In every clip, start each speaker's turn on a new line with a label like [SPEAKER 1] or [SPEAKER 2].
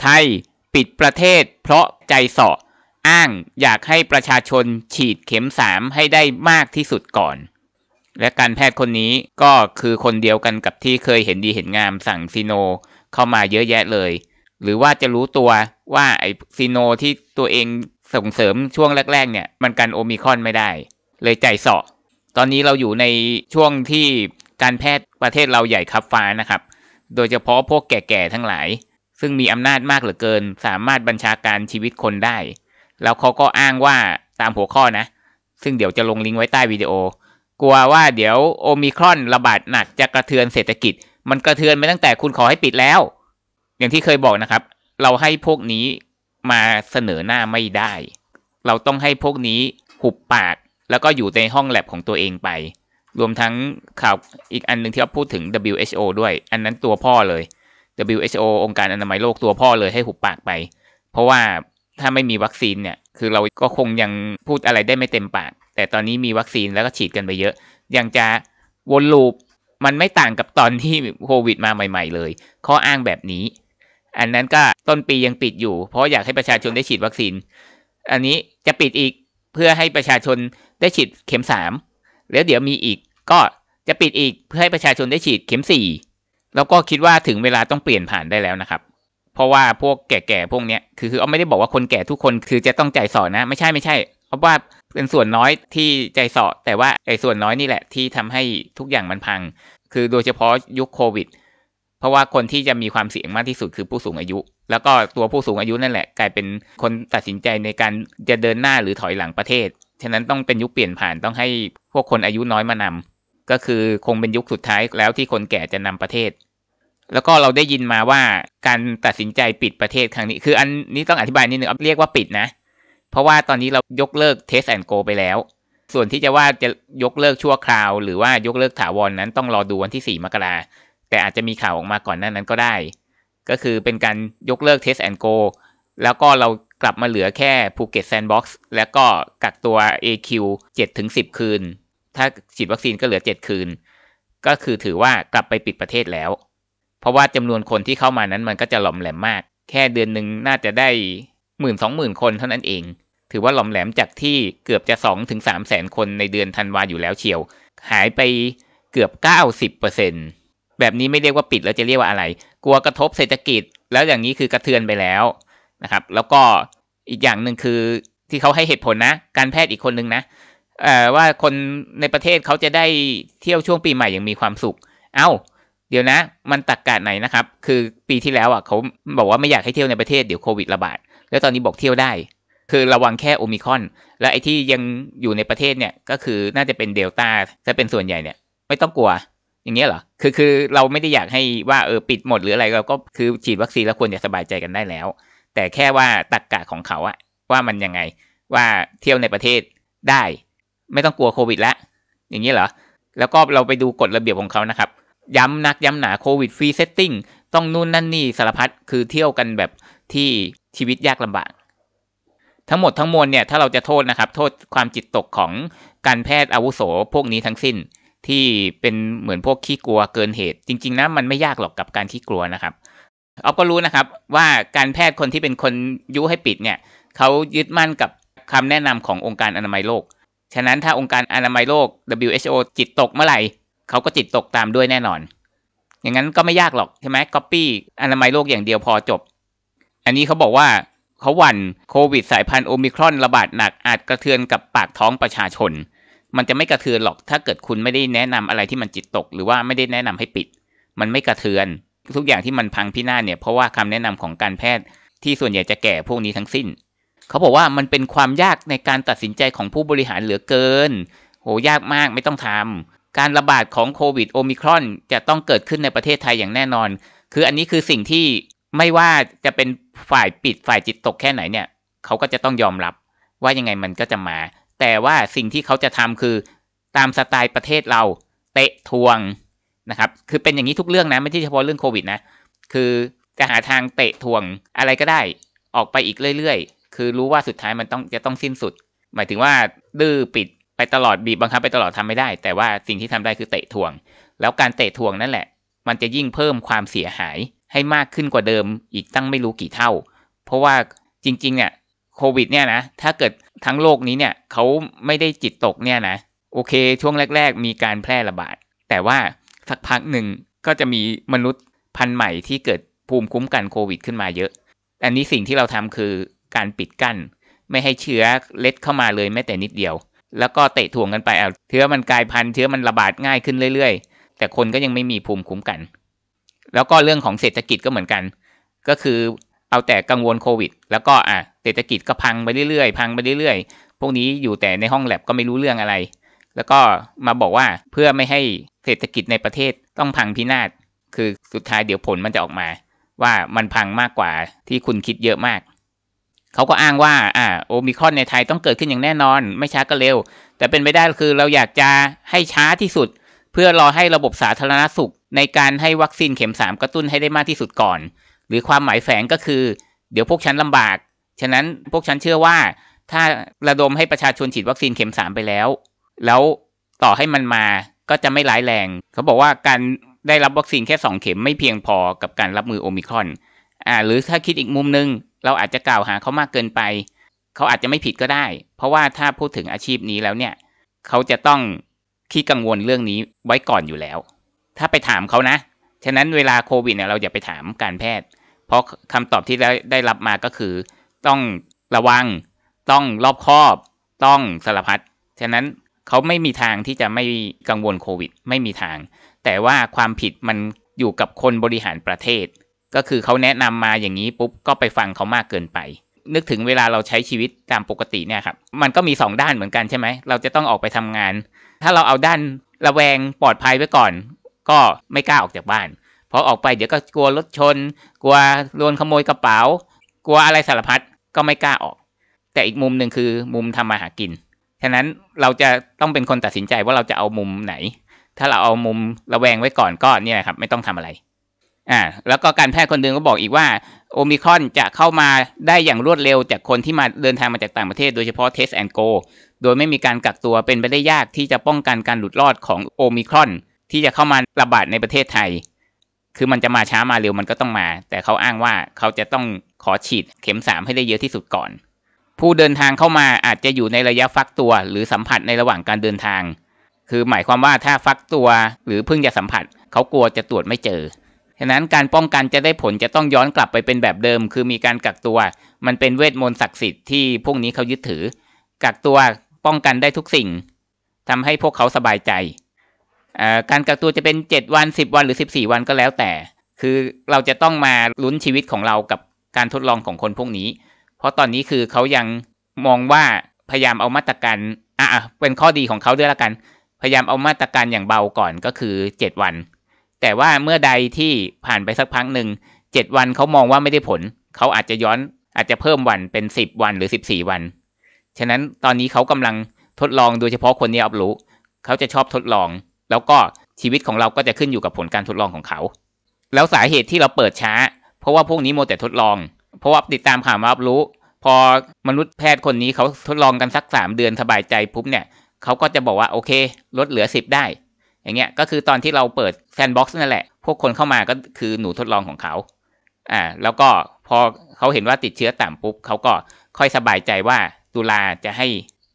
[SPEAKER 1] ไทย ปิดประเทศเพราะใจสออ้างอยากให้ประชาชนฉีดเข็มสามให้ได้มากที่สุดก่อน และการแพทย์คนนี้ก็คือคนเดียวกันกับที่เคยเห็นดีเห็นงามสั่งซีโนเข้ามาเยอะแยะเลย หรือว่าจะรู้ตัวว่า ไอซีโนที่ตัวเองส่งเสริมช่วงแรก ๆเนี่ย มันกันโอมิคอนไม่ได้ เลยใจสอตอนนี้เราอยู่ในช่วงที่การแพทย์ประเทศเราใหญ่ครับฟ้านะครับ โดยเฉพาะพวกแก่ๆทั้งหลายซึ่งมีอำนาจมากเหลือเกิน สามารถบัญชาการชีวิตคนได้ แล้วเขาก็อ้างว่าตามหัวข้อนะ ซึ่งเดี๋ยวจะลงลิงก์ไว้ใต้วิดีโอ กลัวว่าเดี๋ยวโอมิครอนระบาดหนักจะกระเทือนเศรษฐกิจ มันกระเทือนมาตั้งแต่คุณขอให้ปิดแล้ว อย่างที่เคยบอกนะครับ เราให้พวกนี้มาเสนอหน้าไม่ได้ เราต้องให้พวกนี้หุบปาก แล้วก็อยู่ในห้องแลบของตัวเองไป รวมทั้งข่าวอีกอันหนึ่งที่เขาพูดถึง WHO ด้วย อันนั้นตัวพ่อเลย WHO องค์การอนามัยโลกตัวพ่อเลยให้หุบปากไป เพราะว่าถ้าไม่มีวัคซีนเนี่ย คือเราก็คงยังพูดอะไรได้ไม่เต็มปาก แต่ตอนนี้มีวัคซีนแล้วก็ฉีดกันไปเยอะ ยังจะวนลูป มันไม่ต่างกับตอนที่โควิดมาใหม่ ๆเลย ข้ออ้างแบบนี้ อันนั้นก็ต้นปียังปิดอยู่ เพราะอยากให้ประชาชนได้ฉีดวัคซีน อันนี้จะปิดอีกเพื่อให้ประชาชนได้ฉีดเข็มสามแล้วเดี๋ยวมีอีกก็จะปิดอีกเพื่อให้ประชาชนได้ฉีดเข็มสี่แล้วก็คิดว่าถึงเวลาต้องเปลี่ยนผ่านได้แล้วนะครับ เพราะว่าพวกแก่ๆพวกเนี้ยคือเอาไม่ได้บอกว่าคนแก่ทุกคนคือจะต้องใจสอนะ ไม่ใช่ไม่ใช่เพราะว่าเป็นส่วนน้อยที่ใจสอแต่ว่าไอ้ส่วนน้อยนี่แหละ ที่ทำให้ทุกอย่างมันพัง คือโดยเฉพาะยุคโควิด เพราะว่าคนที่จะมีความเสี่ยงมากที่สุดคือผู้สูงอายุ แล้วก็ตัวผู้สูงอายุนั่นแหละ กลายเป็นคนตัดสินใจในการจะเดินหน้าหรือถอยหลังประเทศ ฉะนั้นต้องเป็นยุคเปลี่ยนผ่านต้องให้พวกคนอายุน้อยมานำก็คือคงเป็นยุคสุดท้ายแล้วที่คนแก่จะนำประเทศ แล้วก็เราได้ยินมาว่าการตัดสินใจปิดประเทศครั้งนี้ คืออันนี้ต้องอธิบายนิดนึงเรียกว่าปิดนะ เพราะว่าตอนนี้เรายกเลิกเทสแอนโกไปแล้ว ส่วนที่จะว่าจะยกเลิกชั่วคราว หรือว่ายกเลิกถาวรนนั้นต้องรอดูวันที่ 4 มกราแต่อาจจะมีข่าวออกมาก่อนหน้านั้นก็ได้ ก็คือเป็นการยกเลิกเทสแอนโกแล้วก็เรากลับมาเหลือแค่ภูเก็ตแซนด์บ็อกซ์แล้วก็กักตัว AQ 7-10 คืนถ้าฉีดวัคซีนก็เหลือเจ็ดคืน ก็คือถือว่ากลับไปปิดประเทศแล้ว เพราะว่าจำนวนคนที่เข้ามานั้นมันก็จะหลอมแหลมมาก แค่เดือนหนึ่งน่าจะได้หมื่นสองหมื่นคนเท่านั้นเอง ถือว่าหลอมแหลมจากที่เกือบจะสองถึงสามแสนคนในเดือนธันวาอยู่แล้วเชียว หายไปเกือบเเเก้าสิบปอร์ซ็นตแบบนี้ไม่เรียกว่าปิดแล้วจะเรียกว่าอะไร กลัวกระทบเศรษฐกิจ แล้วอย่างนี้คือกระเทือนไปแล้วนะครับ แล้วก็อีกอย่างหนึ่งคือที่เขาให้เหตุผลนะ การแพทย์อีกคนนึงนะว่าคนในประเทศเขาจะได้เที่ยวช่วงปีใหม่อย่างมีความสุข เอา้า เดี๋ยวนะ มันตักกะไหนนะครับ คือปีที่แล้วอ่ะเขาบอกว่าไม่อยากให้เที่ยวในประเทศเดี๋ยวโควิดระบาด แล้วตอนนี้บอกเที่ยวได้ คือระวังแค่โอมิคอน และไอ้ที่ยังอยู่ในประเทศเนี่ย ก็คือน่าจะเป็นเดลต้าจะเป็นส่วนใหญ่เนี่ยไม่ต้องกลัว อย่างเงี้ยเหรอ คือคือเราไม่ได้อยากให้ว่าเออปิดหมดหรืออะไรเราก็คือฉีดวัคซีนแล้วควรจะสบายใจกันได้แล้ว แต่แค่ว่าตักกะของเขาอะว่ามันยังไงว่าเที่ยวในประเทศได้ไม่ต้องกลัวโควิดแล้ว อย่างนี้เหรอ แล้วก็เราไปดูกฎระเบียบของเขานะครับ ย้ำนักย้ำหนาโควิดฟรีเซตติ้งต้องนู่นนั่นนี่สารพัด คือเที่ยวกันแบบที่ชีวิตยากลำบาก ทั้งหมดทั้งมวลเนี่ย ถ้าเราจะโทษนะครับ โทษความจิตตกของการแพทย์อาวุโสพวกนี้ทั้งสิ้น ที่เป็นเหมือนพวกขี้กลัวเกินเหตุ จริง ๆนะมันไม่ยากหรอกกับการขี้กลัวนะครับเอาก็รู้นะครับว่าการแพทย์คนที่เป็นคนยุให้ปิดเนี่ย เขายึดมั่นกับคำแนะนำขององค์การอนามัยโลกฉะนั้นถ้าองค์การอนามัยโลก WHO จิตตกเมื่อไหร่เขาก็จิตตกตามด้วยแน่นอน อย่างนั้นก็ไม่ยากหรอกใช่ไหมก๊อปปี้อนามัยโลกอย่างเดียวพอจบ อันนี้เขาบอกว่าเขาหวั่นโควิดสายพันธุ์โอมิครอนระบาดหนักอาจกระเทือนกับปากท้องประชาชน มันจะไม่กระเทือนหรอกถ้าเกิดคุณไม่ได้แนะนำอะไรที่มันจิตตกหรือว่าไม่ได้แนะนำให้ปิด มันไม่กระเทือน ทุกอย่างที่มันพังพินาศเนี่ย เพราะว่าคำแนะนำของการแพทย์ ที่ส่วนใหญ่จะแก่พวกนี้ทั้งสิ้นเขาบอกว่ามันเป็นความยากในการตัดสินใจของผู้บริหารเหลือเกิน โห ยากมากไม่ต้องทำ การระบาดของโควิดโอมิครอนจะต้องเกิดขึ้นในประเทศไทยอย่างแน่นอน คืออันนี้คือสิ่งที่ไม่ว่าจะเป็นฝ่ายปิดฝ่ายจิตตกแค่ไหนเนี่ยเขาก็จะต้องยอมรับว่ายังไงมันก็จะมา แต่ว่าสิ่งที่เขาจะทำคือตามสไตล์ประเทศเรา เตะทวงนะครับ คือเป็นอย่างนี้ทุกเรื่องนะ ไม่ใช่เฉพาะเรื่องโควิดนะ คือจะหาทางเตะทวงอะไรก็ได้ออกไปอีกเรื่อยคือรู้ว่าสุดท้ายมันต้องจะต้องสิ้นสุด หมายถึงว่า ดื้อปิดไปตลอดบีบบังคับไปตลอดทำไม่ได้ แต่ว่า สิ่งที่ทำได้คือเตะทวง แล้วการเตะทวงนั่นแหละ มันจะยิ่งเพิ่มความเสียหายให้มากขึ้นกว่าเดิม อีกตั้งไม่รู้กี่เท่า เพราะว่าจริงๆ เนี่ยโควิดเนี่ยนะถ้าเกิดทั้งโลกนี้เนี่ยเขาไม่ได้จิตตกเนี่ยนะ โอเคช่วงแรก ๆ มีการแพร่ระบาด แต่ว่าสักพักหนึ่งก็จะมีมนุษย์พันธุ์ใหม่ที่เกิดภูมิคุ้มกันโควิด ขึ้นมาเยอะ อันนี้สิ่งที่เราทำคือการปิดกั้นไม่ให้เชื้อเล็ดเข้ามาเลยแม้แต่นิดเดียว แล้วก็เตะถ่วงกันไปเอาเชื้อมันกลายพันธุ์เชื้อมันระบาดง่ายขึ้นเรื่อยๆ แต่คนก็ยังไม่มีภูมิคุ้มกัน แล้วก็เรื่องของเศรษฐกิจก็เหมือนกันก็คือเอาแต่กังวลโควิดแล้วก็อ่ะเศรษฐกิจก็พังไปเรื่อยๆพังไปเรื่อยๆ พวกนี้อยู่แต่ในห้องแลบก็ไม่รู้เรื่องอะไร แล้วก็มาบอกว่าเพื่อไม่ให้เศรษฐกิจในประเทศต้องพังพินาศคือสุดท้ายเดี๋ยวผลมันจะออกมา ว่ามันพังมากกว่าที่คุณคิดเยอะมากเขาก็อ้างว่าอ่าโอมิคอนในไทยต้องเกิดขึ้นอย่างแน่นอนไม่ช้าก็เร็ว แต่เป็นไปได้คือเราอยากจะให้ช้าที่สุด เพื่อรอให้ระบบสาธารณสุขในการให้วัคซีนเข็มสามกระตุ้นให้ได้มากที่สุดก่อน หรือความหมายแฝงก็คือ เดี๋ยวพวกฉันลำบาก ฉะนั้นพวกฉันเชื่อว่า ถ้าระดมให้ประชาชนฉีดวัคซีนเข็มสามไปแล้ว แล้วต่อให้มันมาก็จะไม่ร้ายแรง เขาบอกว่าการได้รับวัคซีนแค่ 2 เข็มไม่เพียงพอกับการรับมือโอมิครอนอ่าหรือถ้าคิดอีกมุมนึงเราอาจจะกล่าวหาเขามากเกินไป เขาอาจจะไม่ผิดก็ได้ เพราะว่าถ้าพูดถึงอาชีพนี้แล้วเนี่ย เขาจะต้องขี้กังวลเรื่องนี้ไว้ก่อนอยู่แล้ว ถ้าไปถามเขานะ ฉะนั้นเวลาโควิดเนี่ยเราอย่าไปถามการแพทย์ เพราะคำตอบที่ได้ได้รับมาก็คือต้องระวัง ต้องรอบคอบ ต้องสารพัด ฉะนั้นเขาไม่มีทางที่จะไม่กังวลโควิด ไม่มีทาง แต่ว่าความผิดมันอยู่กับคนบริหารประเทศก็คือเขาแนะนำมาอย่างนี้ปุ๊บก็ไปฟังเขามากเกินไป นึกถึงเวลาเราใช้ชีวิตตามปกติเนี่ยครับมันก็มี 2 ด้านเหมือนกันใช่ไหมเราจะต้องออกไปทำงาน ถ้าเราเอาด้านระแวงปลอดภัยไว้ก่อน ก็ไม่กล้าออกจากบ้านพอออกไปเดี๋ยวก็กลัวรถชนกลัวโดนขโมยกระเป๋ากลัวอะไรสารพัดก็ไม่กล้าออก แต่อีกมุมหนึ่งคือมุมทำมาหากินฉะนั้นเราจะต้องเป็นคนตัดสินใจว่าเราจะเอามุมไหน ถ้าเราเอามุมระแวงไว้ก่อนก็เนี่ยครับไม่ต้องทำอะไร่าแล้วก็การแพทย์คนหนึ่งก็บอกอีกว่าโอมิคอนจะเข้ามาได้อย่างรวดเร็วจากคนที่มาเดินทางมาจากต่างประเทศ โดยเฉพาะเทสแอนโก โดยไม่มีการกักตัวเป็นไปได้ยากที่จะป้องกัน การหลุดรอดของโอมิครอน ที่จะเข้ามาระบาดในประเทศไทย คือมันจะมาช้ามาเร็วมันก็ต้องมา แต่เขาอ้างว่าเขาจะต้องขอฉีด เข็มสามให้ได้เยอะที่สุดก่อนผู้เดินทางเข้ามาอาจจะอยู่ในระยะฟักตัว หรือสัมผัสในระหว่างการเดินทาง คือหมายความว่าถ้าฟักตัวหรือเพิ่งจะสัมผัส เขากลัวจะตรวจไม่เจอฉะนั้นการป้องกันจะได้ผลจะต้องย้อนกลับไปเป็นแบบเดิม คือมีการกักตัวมันเป็นเวทมนต์ศักดิ์สิทธิ์ที่พวกนี้เขายึดถือกักตัวป้องกันได้ทุกสิ่ง ทำให้พวกเขาสบายใจการกักตัวจะเป็น 7 วัน 10 วันหรือ14 วันก็แล้วแต่ คือเราจะต้องมาลุ้นชีวิตของเรากับการทดลองของคนพวกนี้ เพราะตอนนี้คือเขายังมองว่าพยายามเอามาตรการอ่ะเป็นข้อดีของเขาด้วยละกัน พยายามเอามาตรการอย่างเบาก่อนก็คือ7วันแต่ว่าเมื่อใดที่ผ่านไปสักพักหนึ่งเจ็ดวันเขามองว่าไม่ได้ผลเขาอาจจะย้อนอาจจะเพิ่มวันเป็นสิบวันหรือสิบสี่วัน ฉะนั้นตอนนี้เขากำลังทดลองโดยเฉพาะคนนี้อับรู้เขาจะชอบทดลอง แล้วก็ชีวิตของเราก็จะขึ้นอยู่กับผลการทดลองของเขาแล้วสาเหตุที่เราเปิดช้า เพราะว่าพวกนี้โมแต่ทดลอง เพราะว่าติดตามข่าวมาอับรู้พอมนุษย์แพทย์คนนี้เขาทดลองกันสักสามเดือนสบายใจปุ๊บเนี่ยเขาก็จะบอกว่าโอเค ลดเหลือสิบได้อย่างเงี้ยก็คือตอนที่เราเปิดแซนด์บ็อกซ์นั่นแหละ พวกคนเข้ามาก็คือหนูทดลองของเขาอ่า แล้วก็พอเขาเห็นว่าติดเชื้อต่ำปุ๊บเขาก็ค่อยสบายใจว่าตุลาจะให้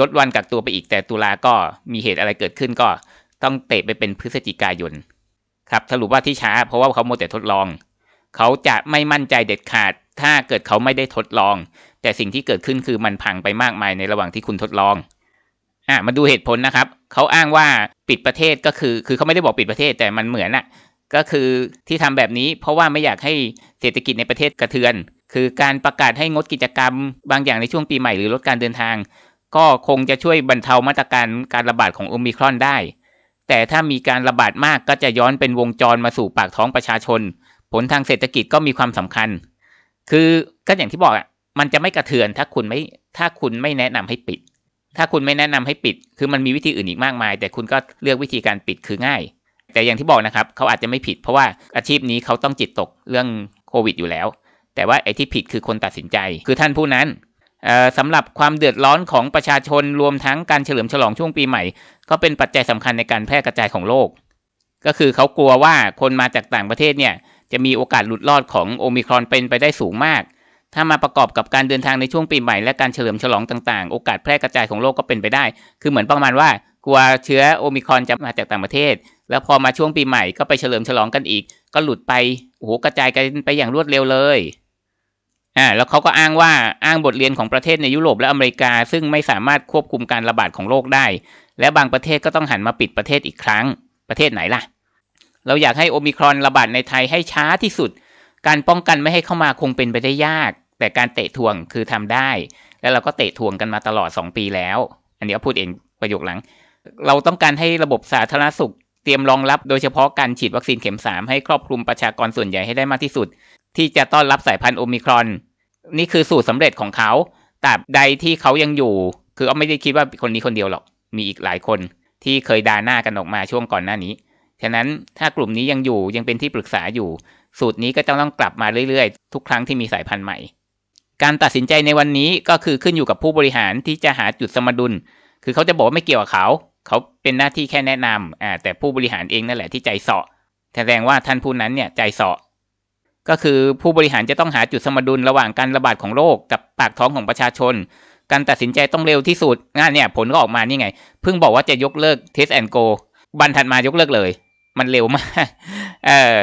[SPEAKER 1] ลดวันกักตัวไปอีก แต่ตุลาก็มีเหตุอะไรเกิดขึ้นก็ต้องเตะไปเป็นพฤศจิกายน ครับสรุปว่าที่ช้า เพราะว่าเขาโมแต่ทดลอง เขาจะไม่มั่นใจเด็ดขาดถ้าเกิดเขาไม่ได้ทดลอง แต่สิ่งที่เกิดขึ้นคือมันพังไปมากมายในระหว่างที่คุณทดลองอ่ะมาดูเหตุผลนะครับเขาอ้างว่าปิดประเทศก็คือ คือเขาไม่ได้บอกปิดประเทศแต่มันเหมือนอะก็คือที่ทำแบบนี้เพราะว่าไม่อยากให้เศรษฐกิจในประเทศกระเทือน คือการประกาศให้งดกิจกรรมบางอย่างในช่วงปีใหม่หรือลดการเดินทาง ก็คงจะช่วยบรรเทามาตรการการระบาดของโอมิครอนได้ แต่ถ้ามีการระบาดมากก็จะย้อนเป็นวงจรมาสู่ปากท้องประชาชน ผลทางเศรษฐกิจก็มีความสำคัญ คือก็อย่างที่บอกอ่ะมันจะไม่กระเทือนถ้าคุณไม่ถ้าคุณไม่แนะนำให้ปิดถ้าคุณไม่แนะนำให้ปิด คือมันมีวิธีอื่นอีกมากมาย แต่คุณก็เลือกวิธีการปิดคือง่าย แต่อย่างที่บอกนะครับเขาอาจจะไม่ผิด เพราะว่าอาชีพนี้เขาต้องจิตตกเรื่องโควิดอยู่แล้ว แต่ว่าไอ้ที่ผิดคือคนตัดสินใจ คือท่านผู้นั้นสำหรับความเดือดร้อนของประชาชนรวมทั้งการเฉลิมฉลองช่วงปีใหม่ ก็เป็นปัจจัยสำคัญในการแพร่กระจายของโรค ก็คือเขากลัวว่าคนมาจากต่างประเทศเนี่ยจะมีโอกาสหลุดรอดของโอมิครอนเป็นไปได้สูงมากถ้ามาประกอบกับการเดินทางในช่วงปีใหม่และการเฉลิมฉลองต่างๆ โอกาสแพร่กระจายของโรคก็เป็นไปได้ คือเหมือนประมาณว่ากลัวเชื้อโอมิครอนจะมาจากต่างประเทศ แล้วพอมาช่วงปีใหม่ก็ไปเฉลิมฉลองกันอีก ก็หลุดไป โอ้โห กระจายกันไปอย่างรวดเร็วเลย อ่า แล้วเขาก็อ้างว่าอ้างบทเรียนของประเทศในยุโรปและอเมริกา ซึ่งไม่สามารถควบคุมการระบาดของโรคได้ และบางประเทศก็ต้องหันมาปิดประเทศอีกครั้ง ประเทศไหนล่ะ เราอยากให้โอมิครอนระบาดในไทยให้ช้าที่สุด การป้องกันไม่ให้เข้ามาคงเป็นไปได้ยากแต่การเตะทวงคือทำได้ แล้วเราก็เตะทวงกันมาตลอด 2 ปีแล้ว อันนี้พูดเองประโยคหลัง เราต้องการให้ระบบสาธารณสุข เตรียมรองรับโดยเฉพาะการฉีดวัคซีนเข็ม 3 ให้ครอบคลุมประชากรส่วนใหญ่ให้ได้มากที่สุด ที่จะต้อนรับสายพันธุ์โอมิครอน นี่คือสูตรสาเร็จของเขาตราบใดที่เขายังอยู่ คือเขาไม่ได้คิดว่าคนนี้คนเดียวหรอก มีอีกหลายคน ที่เคยด่าหน้ากันออกมาช่วงก่อนหน้านี้ ฉะนั้นถ้ากลุ่มนี้ยังอยู่ยังเป็นที่ปรึกษาอยู่ สูตรนี้ก็จะต้องกลับมาเรื่อยๆ ทุกครั้งที่มีสายพันธุ์ใหม่การตัดสินใจในวันนี้ก็คือขึ้นอยู่กับผู้บริหารที่จะหาจุดสมดุล คือเขาจะบอกว่าไม่เกี่ยวกับเขา เขาเป็นหน้าที่แค่แนะนำแต่ผู้บริหารเองนั่นแหละที่ใจเสาะ แสดงว่าท่านผู้นั้นเนี่ย ใจเสาะ ก็คือผู้บริหารจะต้องหาจุดสมดุลระหว่างการระบาดของโรคกับปากท้องของประชาชน การตัดสินใจต้องเร็วที่สุดงานเนี่ย ผลก็ออกมา นี่ไง เพิ่งบอกว่าจะยกเลิก test and go บันถัดมายกเลิกเลย มันเร็วมากเออ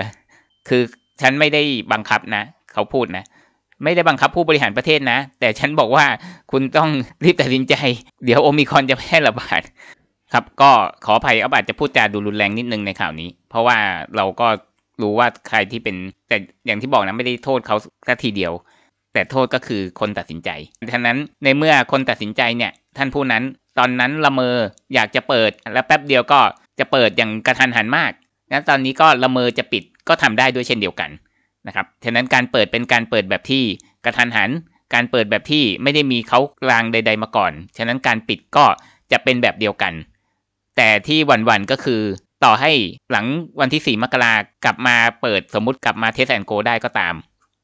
[SPEAKER 1] คือฉันไม่ได้บังคับนะ เขาพูดนะไม่ได้บังคับผู้บริหารประเทศนะ แต่ฉันบอกว่าคุณต้องรีบตัดสินใจ เดี๋ยวโอมิคอนจะแพร่ระบาดครับก็ขออภัยอาบาจจะพูดจาดูรุนแรงนิดนึงในข่าวนี้ เพราะว่าเราก็รู้ว่าใครที่เป็น แต่อย่างที่บอกนะ ไม่ได้โทษเขาสักทีเดียว แต่โทษก็คือคนตัดสินใจท้งนั้นในเมื่อคนตัดสินใจเนี่ยท่านผู้นั้น ตอนนั้นละเมออยากจะเปิด แล้วแป๊บเดียวก็จะเปิดอย่างกระทันหันมากงั้นตอนนี้ก็ละเมอจะปิดก็ทำได้ด้วยเช่นเดียวกันนะครับ ฉะนั้นการเปิดเป็นการเปิดแบบที่กระทันหัน การเปิดแบบที่ไม่ได้มีเขากลางใด ๆมาก่อน ฉะนั้นการปิดก็จะเป็นแบบเดียวกัน แต่ที่วันๆก็คือ ต่อให้หลังวันที่4มกรากลับมาเปิดสมมติกลับมาเทสแอนโกได้ก็ตาม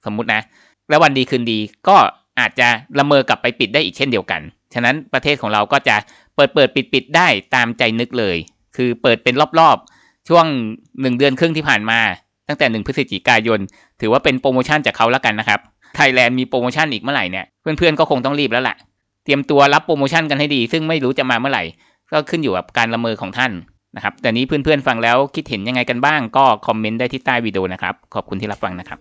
[SPEAKER 1] สมมตินะ แล้ววันดีคืนดีก็อาจจะละเมอกลับไปปิดได้อีกเช่นเดียวกัน ฉะนั้นประเทศของเราก็จะเปิดเปิดปิดปิดได้ตามใจนึกเลย คือเปิดเป็นรอบๆช่วงหนึ่งเดือนครึ่งที่ผ่านมาตั้งแต่ 1 พฤศจิกายน ถือว่าเป็นโปรโมชั่นจากเขาแล้วกันนะครับ ไทยแลนด์มีโปรโมชั่นอีกเมื่อไหร่เนี่ย เพื่อนๆ ก็คงต้องรีบแล้วละ่ะเตรียมตัวรับโปรโมชั่นกันให้ดี ซึ่งไม่รู้จะมาเมื่อไหร่ ก็ขึ้นอยู่กับการละเมอของท่านนะครับแต่นี้เพื่อนๆ ฟังแล้วคิดเห็นยังไงกันบ้าง ก็คอมเมนต์ได้ที่ใต้วิดีโอนะครับ ขอบคุณที่รับฟังนะครับ